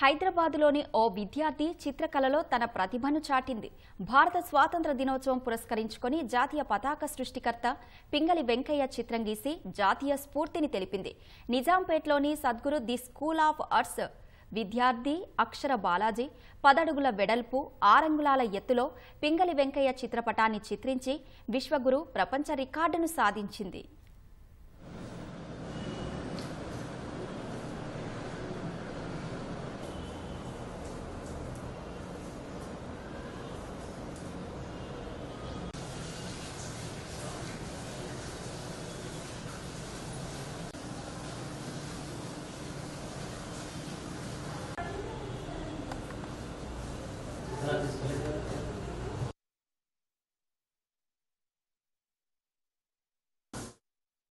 హైదరాబాద్లోని ఓ విద్యార్థి చిత్రకళలో తన ప్రతిభను చాటింది భారత స్వాతంత్ర దినోత్సవం పురస్కరించుకొని జాతీయ పతాక సృష్టికర్త పింగళి వెంకయ్య చిత్రం గీసి జాతీయ స్ఫూర్తిని తెలిపింది నిజాంపేట్లోని Sadguru the school of arts విద్యార్థి అక్షర బాలాజీ పదడుగుల వెడల్పు ఆరంగుళాల ఎత్తులో పింగళి వెంకయ్య చిత్రపటాన్ని చిత్రించి విశ్వగురు ప్రపంచ రికార్డును సాధించింది